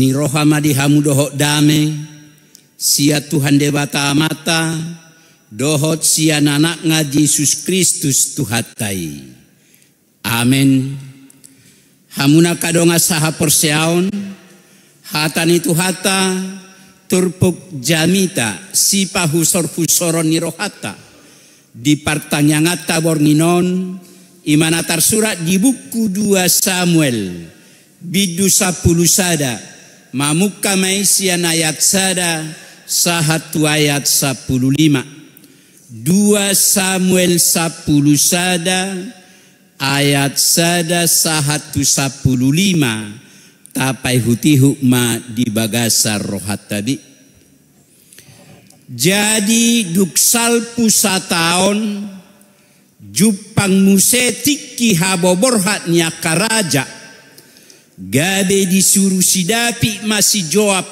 Ini rohama hamu dohok dame. Sia Tuhan dewata amata. Dohot sia nanak ngaji Yesus Kristus Tuhatai. Amin. Hamuna kadonga saha perseaun hatani Tuhata Turpuk jamita. Sipa husor husoron rohata Di pertanyangata borninon. Imana surat di buku 2 Samuel. Bidu sapulu sada Mamuka Maisian ayat sada sahatu ayat 15. 2 Samuel 10 sada ayat sada sahatu 15, tapai huti hukma di bagasar rohat tadi. Jadi duksal pusataon jupang musetik kihabobor haknya karajak Gabe disuruh sidapi masih jawab.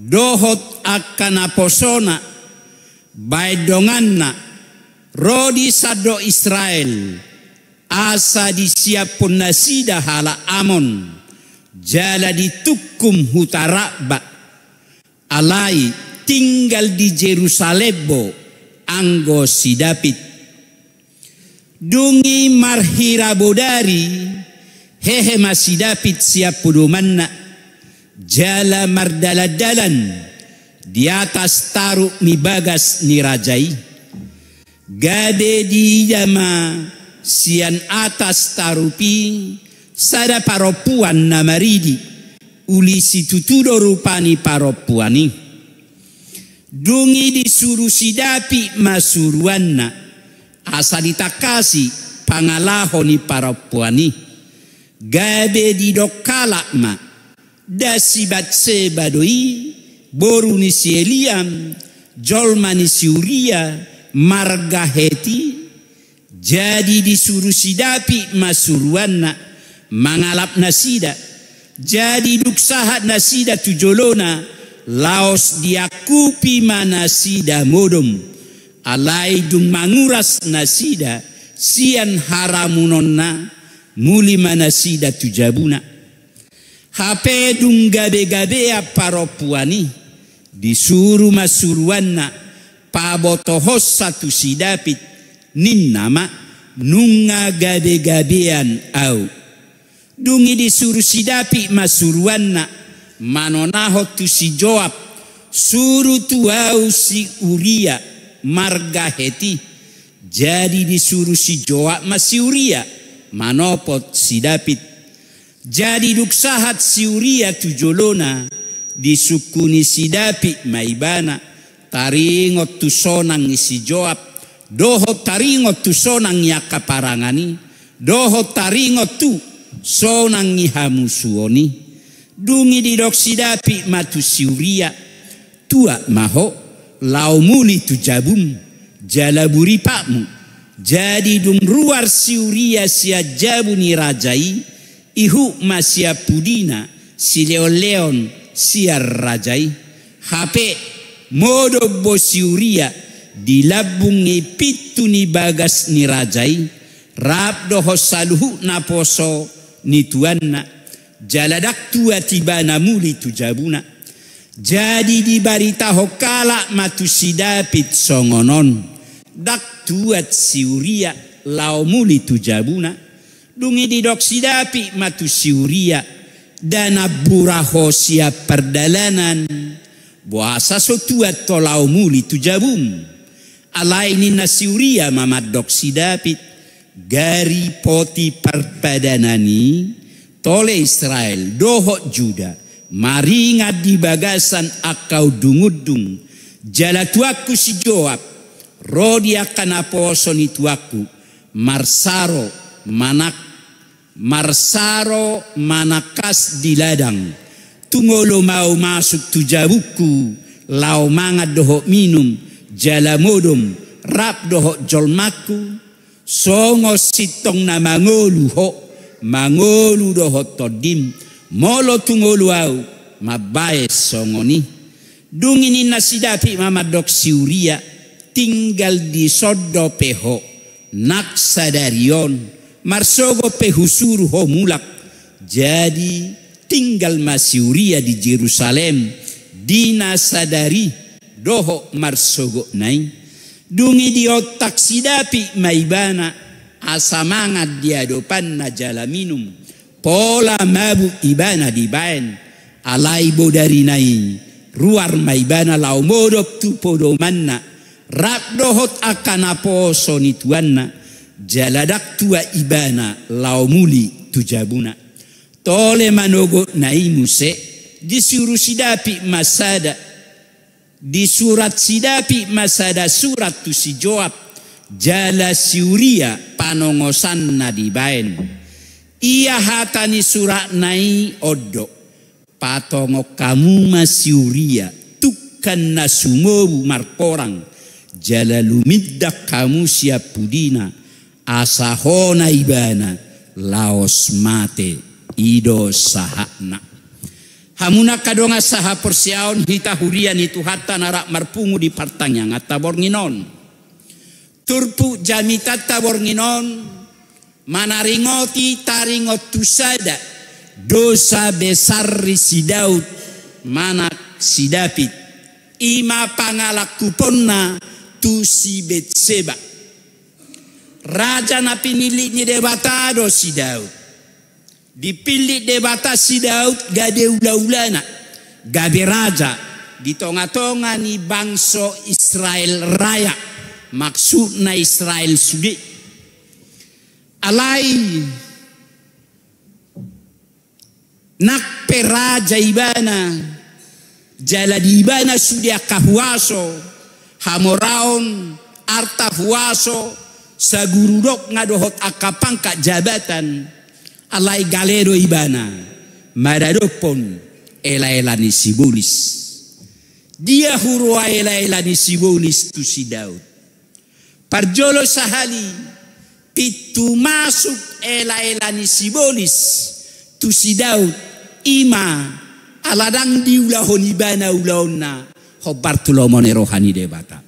Dohot akan aposona. Baidonganna. Rodi sado Israel. Asa disiap pun nasida hala amon. Jala ditukum hutarakba Alai tinggal di Jerusalembo Anggo sidapit. Dungi marhira bodari hehe masih dapat siap pudu mana jala dalan di atas taruh mi bagas ni rajai gade di jama sian atas tarupi sada paropuan namaridi ulisi tutudo rupani paropuani dungi disuruh sidapi masuruanna asal ditakasi pangalahoni paropuani gabe di kala ma dasibat boru boruni si eliyam jolmani uria marga heti jadi disuruh sidapi masuruan nak mangalap nasida jadi duksahat nasida tujolona laos diakupi manasida modom alai dung manguras nasida sian haramunonna mulima nasida tujabuna hape dung gabe-gabe masuruan ya paropuani disuru masuruanna satu sidapi, nin nama nunga gabe-gabean au dungi disuru sidapi masuruanna manonaho tusijoab suru au si uria marga heti jadi disuruh si jawab masih Uria manopot sidapit, David. Jadi duksahat siuria tujolona disukuni si David maibana taringot sonang isi Joab doho taringot ya kaparangani doho taringot tu sonang ihamusuoni dungi didok si David matu siuria tua maho laumuli tujabum jalaburi pakmu jadi dumruar siuria sia jabuni rajai ihu masia pudina si leon sia rajai hape modo bo siuria di pitu ni bagas ni rajai rabdo hosaluhu na poso ni tuanna jaladak tua tiba namuli jabuna jadi di barita hokala matusida pit songonon dak tuat siuria laumuli tujabuna dungi didoksidapi matu siuria dan siap perdalanan bahasa tuat to laumuli tujabum alaini nasiuria mamad doksidapi gari poti perpadanani tole Israel dohok juda mari di bagasan akau dungudung jala tuaku si Joab Rodia kanapo itu aku marsaro manak marsaro manakas di ladang tungolo mau masuk tujabuku lau mangat dohok minum jalamodom rap dohok jolmaku songo sitong na mangolu ho mangolu dohok todim molo tungolo au mabae songo ni dungini nasidati mamadok siuria tinggal di sodo peho naksadarion marsogo pehusuru ho mulak jadi tinggal Masyuria di Jerusalem dinasadari doho marsogo nai dungi di otak sidapi maibana asamangat dia dopan najala minum pola mabu ibana di bain alaibo dari nai ruar maibana laumodok tu podomanna raddohot akana poso nituanna jaladak tua ibana laumuli tujabuna tole manogo naimuse disuruh sidapi masada di surat sidapi masada surat tu si Joab jala siuria panongosan nadibaen ia hatani surat nai odo patongo kamu masiuria tukkan nasumobu marporang kamu siap pudina asahona ibana laos mate ido sahakna hamuna kadonga saha persiaon hita hurian itu hatta narak marpungu di partanya ngata nginon turpu jamita tabor nginon ringoti taringot tusada dosa besar risidaut manak sidapit ima pangalak kuponna Tu tusi Betseba. Raja na pinili ni debata do si Daud. Dipilih debata si Daud gade ula ula na. gade raja di tonga-tonga ni bangso Israel raya. maksud na Israel sudi. Alai nak peraja ibana jala di ibana sudia kahuaso hamoraon, arta huaso, sagurudok ngadohot akapangka jabatan, alai galero ibana, maradopon ela-elani sibolis. Dia hurua ela-elani sibolis tu si Daud. Parjolo sahali, pitu masuk ela-elani sibolis tu si Daud. Ima, aladang diulahon ibana ulahonna hobar tulomone rohani debata.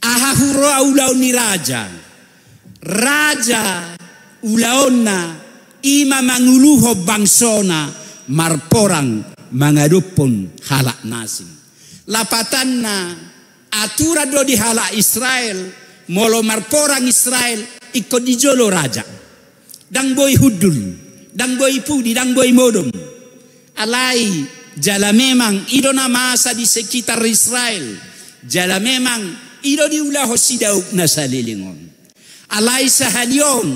Ahahura ulauni raja. Raja ulaona ima manguluho bangsona marporang mangadupun halak nasi. Lapatanna atura do di halak Israel molo marporang Israel ikut dijolo raja. Dang boy hudul, dang boy pudi, dang boy modum. Alai Jala memang idona masa di sekitar Israel. Jala memang na sa lilingon. Alay sa halion,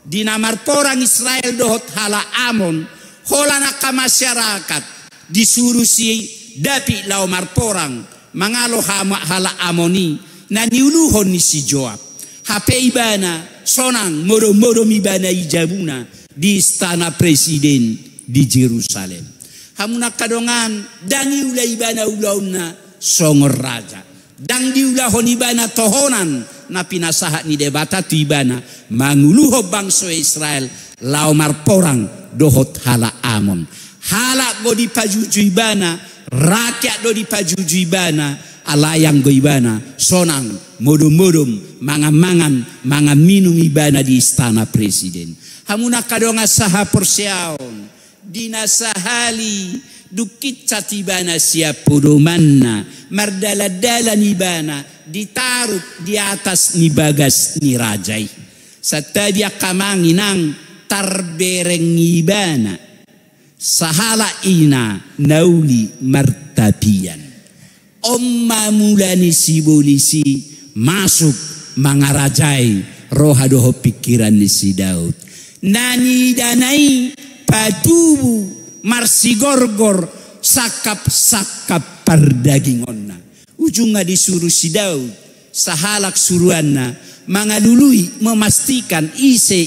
di namar porang Israel dohot hala amon hola holanaka masyarakat disuruh si dapi lau marporang mangalo hama hala amoni na niuluhon ni si Joab. Hape ibana sonang moro-moro mibana ijabuna di istana presiden di Jerusalem hamuna kadongan dangi ula ibana ulauna songor raja di ula honibana tohonan na pinasaha ni debata tu ibana manguluho bangso Israel laomar porang dohot hala amon hala go di pajuju ibana rakyat do di pajuju ibana alayang go ibana sonang modum modum, mangan-mangan mangan minum ibana di istana presiden hamuna kadonga saha persiaon dinasahali dukitsa tibana siapudumanna mardaladala nibana ditaruh di atas nibagas nirajai satadia kamanginang tarbereng nibana sahala ina nauli martabian omma mulani sibulisi masuk mangarajai rohadoh pikiran si Daud nani danai marsi gorgor sakap-sakap pardagingonna. Ujungnya disuruh si Daud, sahalak suruanna, mangalului memastikan ise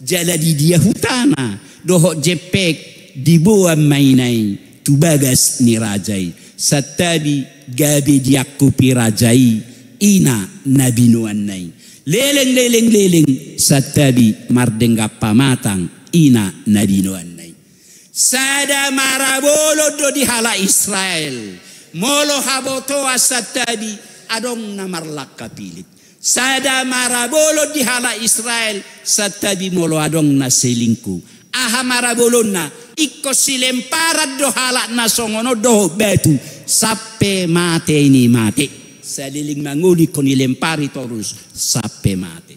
jalan di dia hutana, dohok jepek, dibawa mainai, tubagas nirajai. setadi gabe diakupi rajai, ina nabinuannai. Leleng leleng leleng, satabi mardengga pamatang ina nadino annai sada marabolo do di hala Israel molo haboto asatadi adong namarlak kapilit sada marabolo di hala Israel satabi molo adong naselingku aha marabolonna ikko silempara do hala nasongono do betu sappe mate ini mate saliling manguli koni lempari terus sappe mate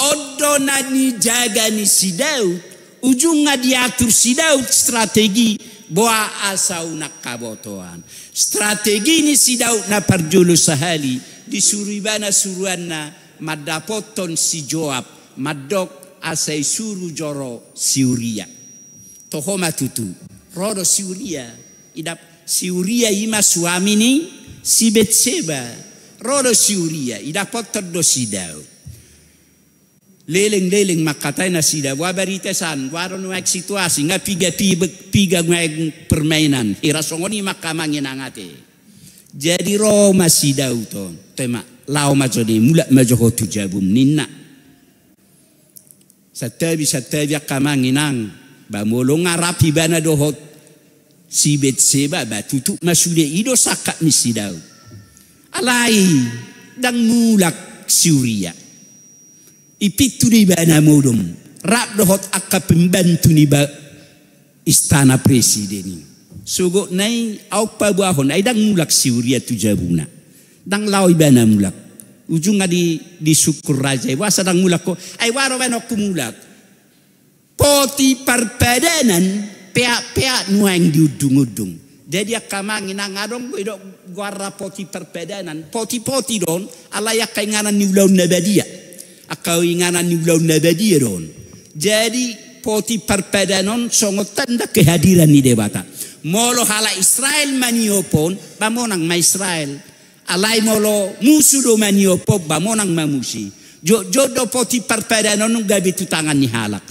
Odo nani jaga ni Daud ujung ngadiatur diatur Daud strategi boa asaunak kabotoan. Strategi ini si Daud na perjulu sahali disuribana na madapoton si joab madok asai suru joro siuria. Tohoma tutu rodo siuria idap siuria ima suami suamini si Betseba rodo siuria idap potter do Daud. Leleng-leleng makatay na sida. san Waro ek situasi. Nga piga-piga piga ng permainan. Ira songoni makamang ang Jadi roma sida uto. Tema lao majodi mula majoko tujabum ninna. Satabi satabi Ba bamolo ngarapi bana dohot sibet seba batutu masude ido sakat misidau. Alai dang mulak Suria. Ipituni bana mudum. dohot akka ni ba istana presiden. Sugo nai au bua hon ai dang mulak siuria tu jabuna. Dang lau na mulak. Ujung di di syukur raja. Wasa dang mulak ko. Ay waro ba aku mulak. Poti parpadanan. Peak-peak nuang diudung-udung. Jadi akamangin ngadong ido gua poti perpedanan. Poti-poti don. Allah yakai nganan nabadia akawiinganan ni ulau nabadiron. Jadi poti perpedanon songo tanda kehadiran ni debata. Molo hala Israel maniopon, bamonang ma Israel. Alai molo musuh do maniopon, bamonang ma musi. Jodoh poti perpedanon gabi tu tangan ni halak.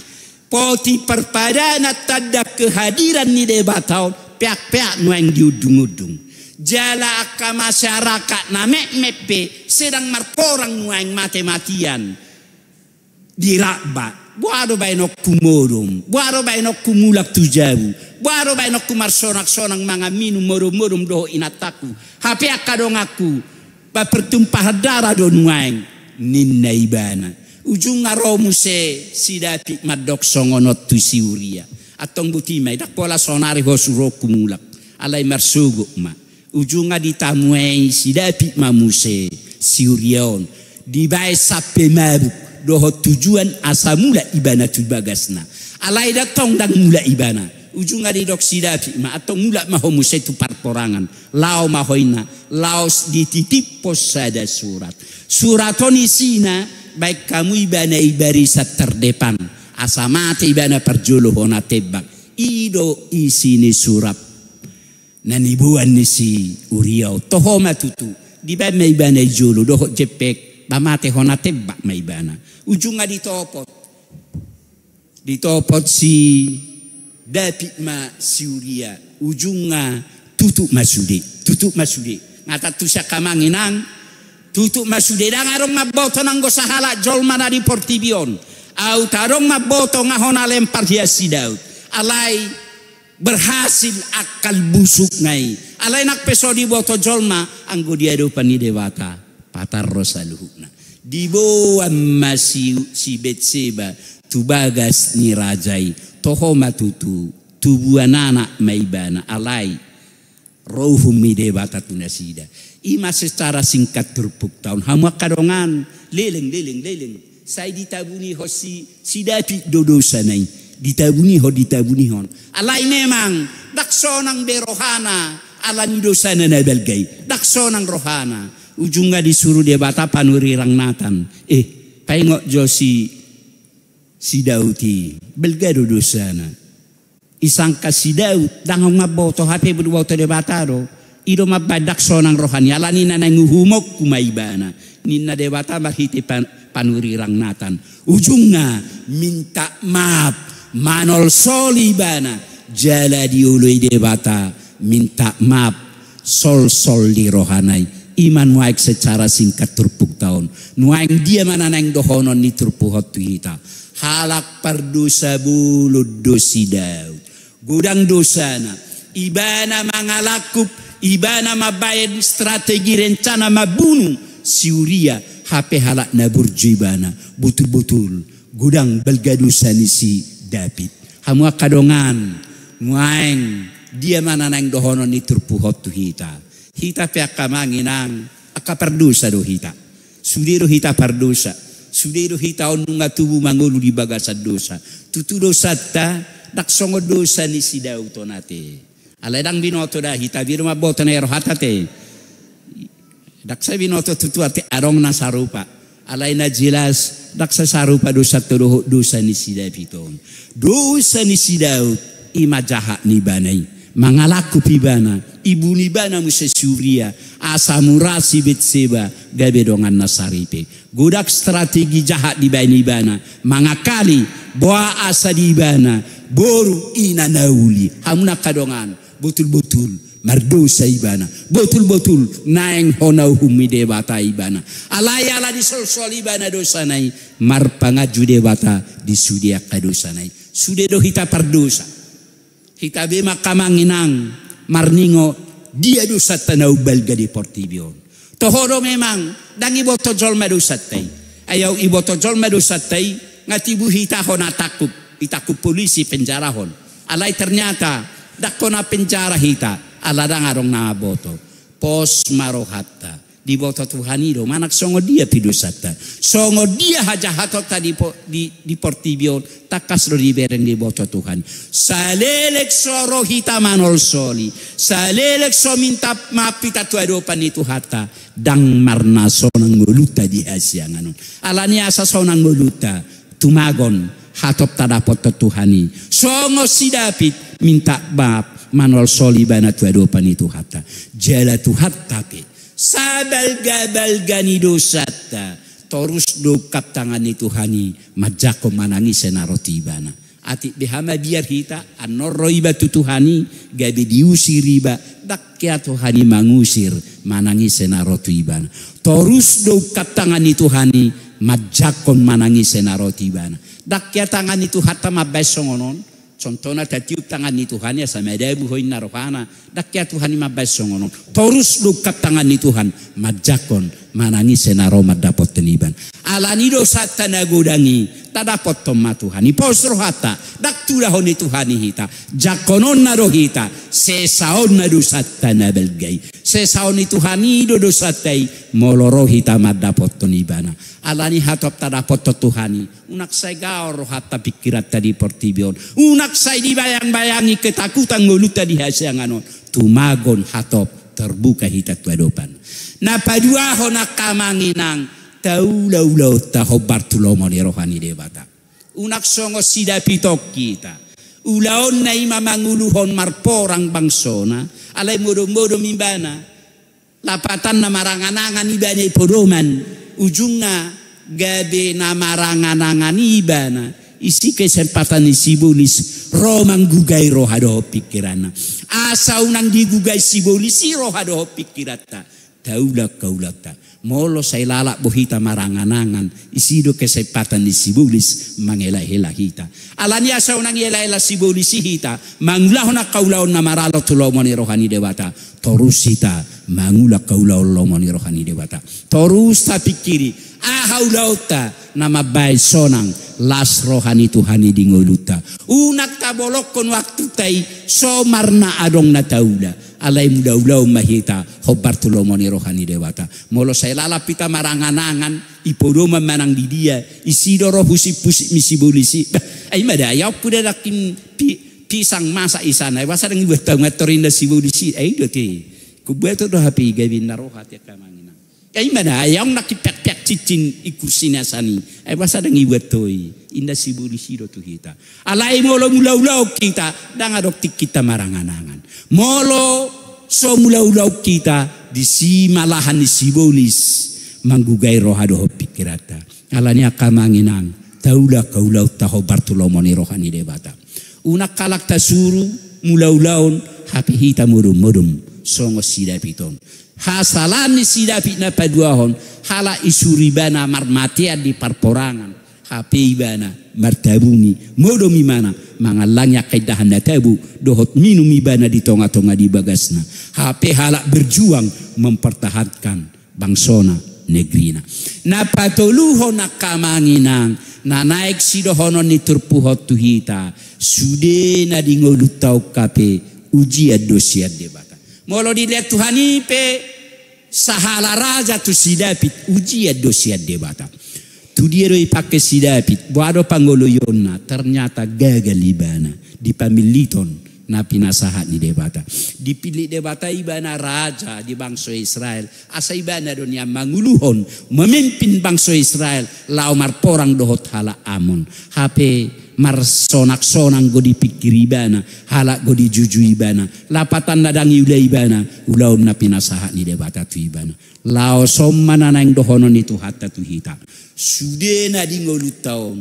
Poti perpadana tanda kehadiran ni debata, peak-peak nuang diudung-udung jala akan masyarakat na mepe sedang marporang nuang matematian. matematian di buaro boado no kumorum boado no kumulak buaro boado no marsonak sonak mga minum morum morum doho inataku hape akadong aku ba pertumpah darah donuang ninna ibana ujung aromu se sidapi madok songonot tu siuria atong butimai dak pola sonari suro kumulak alai marsugo ma ujung ujunga ditamuai sidapi mamuse siurion dibai sape mabuk doho tujuan asa mula ibana tu bagasna alaida tong dang mula ibana Ujung ada dok sidapi ma atau mula mahomu musai tu partorangan lao mahoina laos dititip posada surat suratoni sina baik kamu ibana ibarisa terdepan asa mati ibana perjuluh ona tebak ido isini surat nanibuan ni si uriau tohoma tutu di ibana ibana julu doho jepek Bamate hona tebba maibana. Ujunga ditopot. Ditopot si david ma siuria. Ujunga tutup masude. Tutup masude. Ngata tusa kamanginang. Tutup masude. Dan arong maboto nanggo sahala jolma na portibion. Au tarong maboto ngahona lempar dia daud. Alai berhasil akal busuk ngai. Alai nak peso di boto jolma. Anggo dia depan ni dewata patarro rosaluhukna diboa masi si Betseba tubagas ni rajai toho matutu anak maibana alai rohum mide batatuna sida ima secara singkat terpuk tahun hamak kadongan leleng leleng leleng saya ditabuni hosi sidapi dodo sanai ditabuni ho ditabuni hon alai memang nang berohana alani gay dakso nang rohana ujungnya disuruh dia bata panuri rang natan. Eh, pengok josi si Dauti. Belgado dosana. Isangka si Daud. Dangong maboto hape berdua dia bataro. Ido mabadak sonang rohani. Alani nina nenguhumok kumaibana. Nina dia bata bahiti pan, panuri rang natan. Ujungnya minta maaf. Manol solibana. Jala diului dia bata. Minta maaf. Sol-sol di rohanai iman naik secara singkat terpuk tahun. Nuaing dia mana neng dohonon ni turpuhot tuhita. Halak perdusa bulu dosi daud. Gudang dosa nama Ibana iba Ibana mabayad strategi rencana mabunuh. Siuria hp halak nabur jibana. Butul-butul. Gudang ni si David. Hamua kadongan. Nuaing dia mana neng dohonon ni turpuhot tuhita. Hita ya manginang akka perdusa do hita. sudiru hita perdusa. sudiru hita onunga tubuh mangolu di bagasa dosa. Tutu dosa ta nak songo dosa ni sidau tonate. Aledang binoto da hita na botona te dak Daksa binoto tutu ate arong nasarupa. Alaina jelas daksa sarupa dosa toroho dosa ni sidau piton. Dosa ni sidau ima jahat ni banai. Mangalaku pibana, ibu nibana musesiuria, asamurasi betseba, gabedongan nasaripe. Gudak strategi jahat di bani bana, mangakali, boa asa di bana, boru ina nauli, hamuna kadongan, betul-betul, mardosa ibana, botul-botul naeng hona humi dewata ibana. Alayala di sol-sol ibana dosa nai, marpanga jude di sudia kadosa nai. Sudedo hita pardosa hitabema kamanginang marningo dia dusat tanau balga di portibion. Tohoro memang dang iboto jol ayau tay. Ayaw iboto jol madusat tay ngatibu hitahon atakup. Itakup polisi penjarahon. Alai ternyata dakona penjara hita. Aladang arong naboto. Pos marohatta di bawah tuhan itu manak songo dia tidur sata songo dia haja hatota di di di portibio takas lo di bereng di bawah Tuhan salelek soro manol soli salelek so minta mapita ada apa nih hata dang marna sonang meluta di asia hasianganon alani asa sonang meluta tumagon hatop tadapot Tuhani songo sidapit minta bab manol soli bana ada apa nih hata jela tuhat tapi Sabal-gabal dosata Torus tangan itu Tuhani. Majako senaroti bana Ati behama biar kita anoroi anorroiba Tuhani Gabe diusiriba. Dakya Tuhani mangusir. Manangi senarotibana. Torus tangan itu hani Majako manangi senarotibana. Dakya tangani Tuhata mabesongonon Contohnya tadi tangan ni Tuhan ya sama ada ibu hoin dak ya Tuhan ini mabai songono. Terus lukat tangan ni Tuhan. Majakon manani senaro madapotton iban alanido sattana godani tadapottomma tuhani posro hatta daktura honi tuhani hita jakononna do hita sesaonna do sattana belgai sesaoni tuhani do dosa sattai moloro hita dapat ibana alani hatop potom tuhani unak saya gaor hatta pikirat tadi portibion unak saya dibayang-bayangi ketakutan ngoluta tadi hasyanganon, tumagon hatop terbuka hita tuadopan napajua hona kamanginang lau lau ta ho ni rohani bata unak songo sida pitok kita ulaon na hon marporang bangsona alai modo-modo mimbana lapatan na maranganangan ibana ipodoman Ujungna gabe na maranganangan ibana isi kesempatan isibolis romang gugay rohado pikirana asa unang digugay sibolis si rohado pikirata Taula kaulata. Molo saya lalak buhita maranganangan. Isido kesempatan ni sibulis mangela-hela hita. Alania sa unang ela-ela sibulis hita. Mangulaho na kaulaon na maralo tulomo rohani dewata. Torusita Mangula kaulaon lomo rohani dewata. Torus ta pikiri. Ahaulauta nama mabay sonang las rohani tuhani dingoluta. Unak tabolok kon waktu tay somar na adong na taula. Alai muda daulau mahita hobbartulomoni rohani dewata molo selala pita marangan-angan ipodoma manang di dia isidoro husi pusi misi bulisi ai mada ya kuda dakin pisang masa isana wasa dengan buat tangatorin da sibulisi ai dote kubuat do hapi gavin narohat ya kamangina ai mada yang nak pek-pek cicin ikusina sani ai wasa dengan buat toi inda sibulisi do tu kita alai molo mula lau kita dang adok kita maranganangan. Molo so mulau lau kita di si malahan di si bolis manggugai rohado pikirata. Alanya kamanginang taula kaulau taho bartulomoni rohani debata. Una kalak tasuru mulau-laun hapi hita murum-murum songo sidapiton. Hasalan ni sidapit na paduahon hala isuribana marmatia di parporangan hapeibana martabuni modo mimana mangalanya kaidahanda tabu dohot minum ibana di tonga-tonga di bagasna hape halak berjuang mempertahankan bangsona negrina na patoluho na kamanginang na naik sidohono ni turpuhot tuhita sude na di tau kape uji dosia debaka molo dilihat Tuhan ipe sahala raja tu sidapit uji dosia debata studiero pakai sidapit, David buado pangolo ternyata gagal ibana, di pamiliton napi nasahat ni debata. Dipilih debata ibana raja di bangsa Israel. Asa ibana dunia manguluhon memimpin bangsa Israel. Laumar porang dohot hala amon. Hape marsonak-sonang go ibana halak go ibana lapatan nadangi dadang ibana ulaum na pinasaha ni debata tu ibana Lao somma na nang dohonon itu hatta tuhita. Sudena di ngolu taong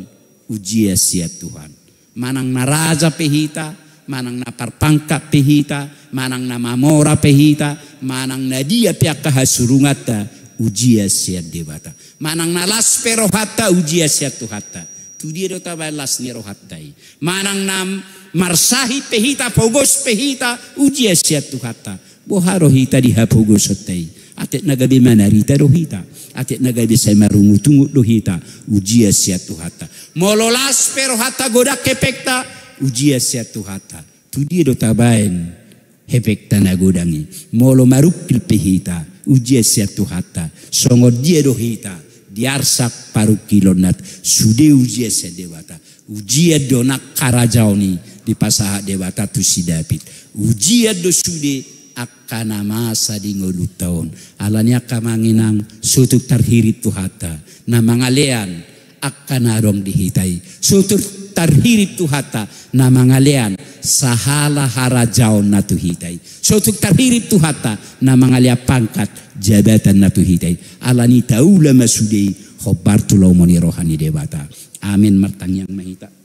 ujia sia Tuhan. Manang raja pehita, manang parpangka pehita, manang namamora pehita, manang nadia piakaha hasurungata ujia sia debata. Manang nalas perohata ujia tu hatta Tudierota bailas hat dai Manang nam marsahi pehita pogos pehita ujia siat bo Boharo hita diha pogos hattai. Atet nagabi manarita rohita. Atet be sai marungu tungu rohita. Ujia siat las Mololas perohata goda kepekta. Ujia siat tuhatta. Tudierota bain hepekta nagodangi. Molo marukil pehita. Ujia siat hatta Songor dia rohita diarsak parukilonat sude uji se dewata uji dona karajaoni di pasaha dewata tu sidapit uji do sude akana masa di ngolu tahun alanya kamanginang sutuk tarhirit tuhata na mangalean akana rong dihitai sutuk tarhiri tu hata na sahala harajaon natu hitai. So tuk tarhiri tu hata na pangkat jabatan natu hitai. Alani taula masudei khobar tu moni rohani dewata. Amin martang yang mahita.